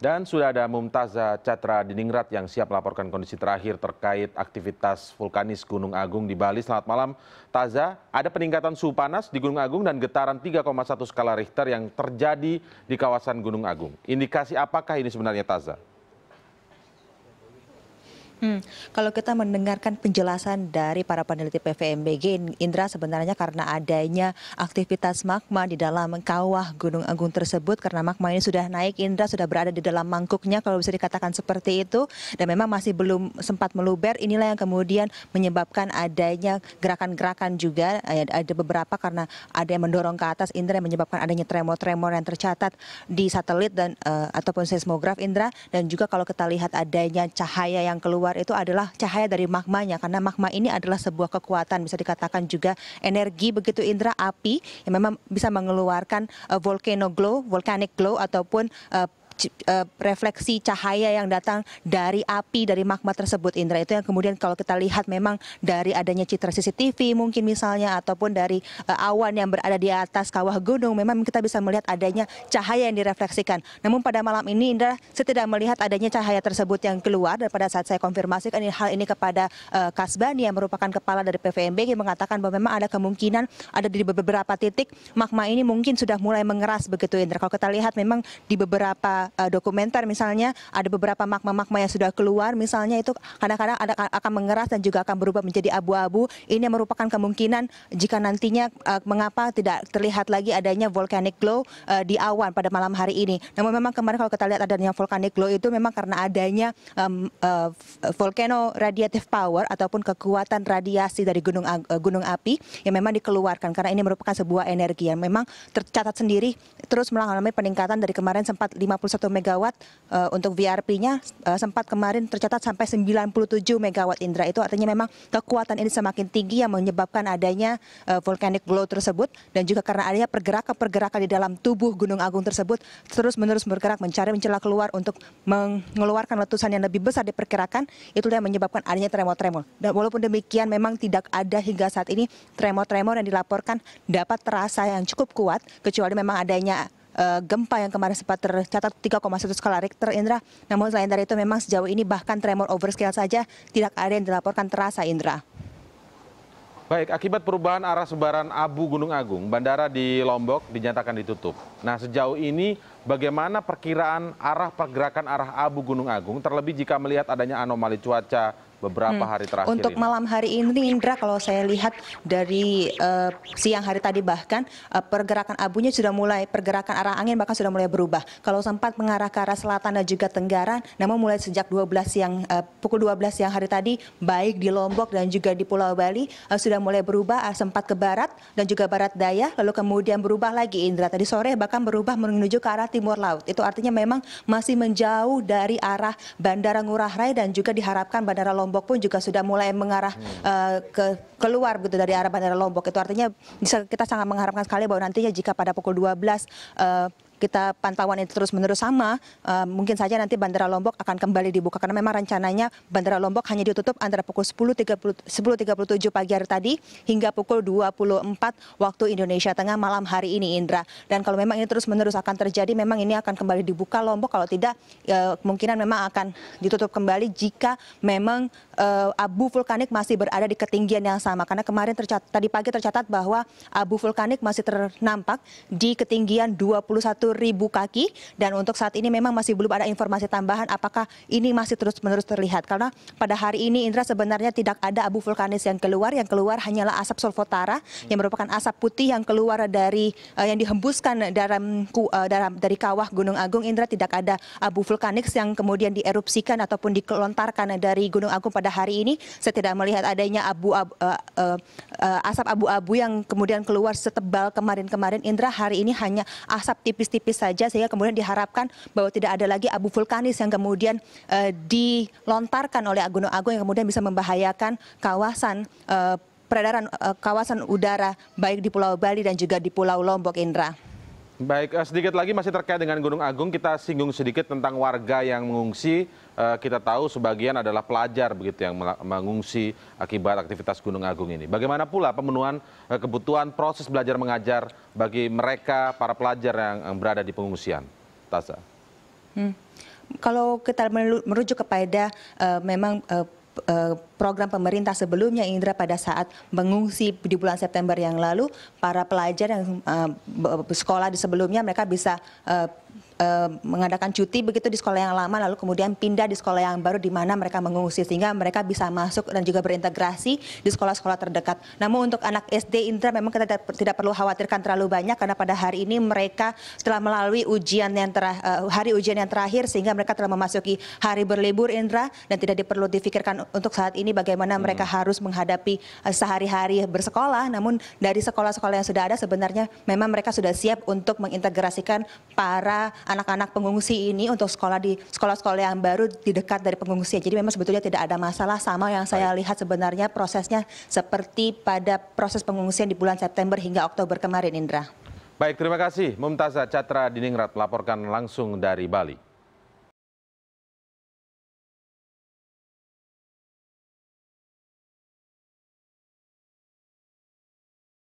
Dan sudah ada Mumtaza Catra Diningrat yang siap melaporkan kondisi terakhir terkait aktivitas vulkanis Gunung Agung di Bali. Selamat malam, Taza. Ada peningkatan suhu panas di Gunung Agung dan getaran 3,1 skala Richter yang terjadi di kawasan Gunung Agung. Indikasi apakah ini sebenarnya, Taza? Hmm, kalau kita mendengarkan penjelasan dari para peneliti PVMBG, Indra sebenarnya karena adanya aktivitas magma di dalam kawah Gunung Agung tersebut, karena magma ini sudah naik, Indra sudah berada di dalam mangkuknya, kalau bisa dikatakan seperti itu, dan memang masih belum sempat meluber, inilah yang kemudian menyebabkan adanya gerakan-gerakan juga, eh, ada beberapa karena ada yang mendorong ke atas, Indra yang menyebabkan adanya tremor-tremor yang tercatat di satelit dan uh, ataupun seismograf, Indra, dan juga kalau kita lihat adanya cahaya yang keluar keluar itu adalah cahaya dari magmanya karena magma ini adalah sebuah kekuatan bisa dikatakan juga energi begitu Indra api yang memang bisa mengeluarkan uh, volcano glow, volcanic glow ataupun uh, Eh, refleksi cahaya yang datang dari api dari magma tersebut Indra itu yang kemudian kalau kita lihat memang dari adanya citra CCTV mungkin misalnya ataupun dari eh, awan yang berada di atas kawah gunung memang kita bisa melihat adanya cahaya yang direfleksikan. Namun pada malam ini Indra saya tidak melihat adanya cahaya tersebut yang keluar dan pada saat saya konfirmasi hal ini kepada eh, Kasbani yang merupakan kepala dari PVMBG mengatakan bahwa memang ada kemungkinan ada di beberapa titik magma ini mungkin sudah mulai mengeras begitu Indra. Kalau kita lihat memang di beberapa uh, dokumenter misalnya ada beberapa magma-magma yang sudah keluar misalnya itu kadang-kadang akan mengeras dan juga akan berubah menjadi abu-abu. Ini merupakan kemungkinan jika nantinya uh, mengapa tidak terlihat lagi adanya volcanic glow uh, di awan pada malam hari ini. Namun memang kemarin kalau kita lihat adanya volcanic glow itu memang karena adanya um, uh, volcano radiative power ataupun kekuatan radiasi dari gunung uh, gunung api yang memang dikeluarkan karena ini merupakan sebuah energi yang memang tercatat sendiri terus mengalami peningkatan dari kemarin sempat 50 megawatt eh, untuk VRP-nya eh, sempat kemarin tercatat sampai 97 MW Indra. Itu artinya memang kekuatan ini semakin tinggi yang menyebabkan adanya eh, volcanic glow tersebut dan juga karena adanya pergerakan-pergerakan di dalam tubuh Gunung Agung tersebut terus-menerus bergerak mencari mencela keluar untuk mengeluarkan letusan yang lebih besar diperkirakan itu yang menyebabkan adanya tremor-tremor. Dan walaupun demikian memang tidak ada hingga saat ini tremor-tremor yang dilaporkan dapat terasa yang cukup kuat kecuali memang adanya Eh, gempa yang kemarin sempat tercatat 3,1 skala Richter Indra. Namun selain dari itu memang sejauh ini bahkan tremor overscale saja tidak ada yang dilaporkan terasa Indra. Baik, akibat perubahan arah sebaran abu Gunung Agung, bandara di Lombok dinyatakan ditutup. Nah, sejauh ini bagaimana perkiraan arah pergerakan arah abu Gunung Agung, terlebih jika melihat adanya anomali cuaca beberapa hmm. hari terakhir. Untuk ini. malam hari ini Indra kalau saya lihat dari uh, siang hari tadi bahkan uh, pergerakan abunya sudah mulai pergerakan arah angin bahkan sudah mulai berubah. Kalau sempat mengarah ke arah selatan dan juga tenggara, namun mulai sejak 12 siang uh, pukul 12 siang hari tadi baik di Lombok dan juga di Pulau Bali uh, sudah mulai berubah uh, sempat ke barat dan juga barat daya lalu kemudian berubah lagi Indra tadi sore bahkan berubah menuju ke arah timur laut. Itu artinya memang masih menjauh dari arah Bandara Ngurah Rai dan juga diharapkan Bandara Lombok Lombok pun juga sudah mulai mengarah uh, ke keluar begitu dari arah bandara Lombok. Itu artinya kita sangat mengharapkan sekali bahwa nantinya jika pada pukul 12 uh, kita pantauan itu terus-menerus sama, uh, mungkin saja nanti Bandara Lombok akan kembali dibuka karena memang rencananya Bandara Lombok hanya ditutup antara pukul 10.30 10.37 pagi hari tadi hingga pukul 24 waktu Indonesia Tengah malam hari ini Indra. Dan kalau memang ini terus-menerus akan terjadi memang ini akan kembali dibuka Lombok kalau tidak uh, kemungkinan memang akan ditutup kembali jika memang uh, abu vulkanik masih berada di ketinggian yang sama karena kemarin tadi pagi tercatat bahwa abu vulkanik masih ternampak di ketinggian 21 ribu kaki dan untuk saat ini memang masih belum ada informasi tambahan apakah ini masih terus-menerus terlihat karena pada hari ini Indra sebenarnya tidak ada abu vulkanis yang keluar yang keluar hanyalah asap solfotara yang merupakan asap putih yang keluar dari uh, yang dihembuskan dalam, uh, dalam dari kawah Gunung Agung Indra tidak ada abu vulkanis yang kemudian dierupsikan ataupun dikelontarkan dari Gunung Agung pada hari ini saya tidak melihat adanya abu, abu uh, eh, uh, uh, asap abu-abu yang kemudian keluar setebal kemarin-kemarin Indra hari ini hanya asap tipis-tipis tipis saja sehingga kemudian diharapkan bahwa tidak ada lagi abu vulkanis yang kemudian uh, dilontarkan oleh gunung agung yang kemudian bisa membahayakan kawasan uh, peredaran uh, kawasan udara baik di Pulau Bali dan juga di Pulau Lombok Indra baik eh, sedikit lagi masih terkait dengan gunung agung kita singgung sedikit tentang warga yang mengungsi eh, kita tahu sebagian adalah pelajar begitu yang mengungsi akibat aktivitas gunung agung ini bagaimana pula pemenuhan eh, kebutuhan proses belajar mengajar bagi mereka para pelajar yang berada di pengungsian Tasa hmm. kalau kita merujuk kepada uh, memang uh, Eh, program pemerintah sebelumnya Indra pada saat mengungsi di bulan September yang lalu para pelajar yang uh, sekolah di sebelumnya mereka bisa uh, Eh, mengadakan cuti begitu di sekolah yang lama lalu kemudian pindah di sekolah yang baru di mana mereka mengungsi sehingga mereka bisa masuk dan juga berintegrasi di sekolah-sekolah terdekat. Namun untuk anak SD Indra memang kita tidak, perlu khawatirkan terlalu banyak karena pada hari ini mereka telah melalui ujian yang terah, eh, hari ujian yang terakhir sehingga mereka telah memasuki hari berlibur Indra dan tidak perlu difikirkan untuk saat ini bagaimana hmm. mereka harus menghadapi eh, sehari-hari bersekolah. Namun dari sekolah-sekolah yang sudah ada sebenarnya memang mereka sudah siap untuk mengintegrasikan para anak-anak pengungsi ini untuk sekolah di sekolah-sekolah yang baru di dekat dari pengungsi. Jadi memang sebetulnya tidak ada masalah sama yang saya Baik. lihat sebenarnya prosesnya seperti pada proses pengungsian di bulan September hingga Oktober kemarin Indra. Baik, terima kasih Mumtazah Catra Diningrat melaporkan langsung dari Bali.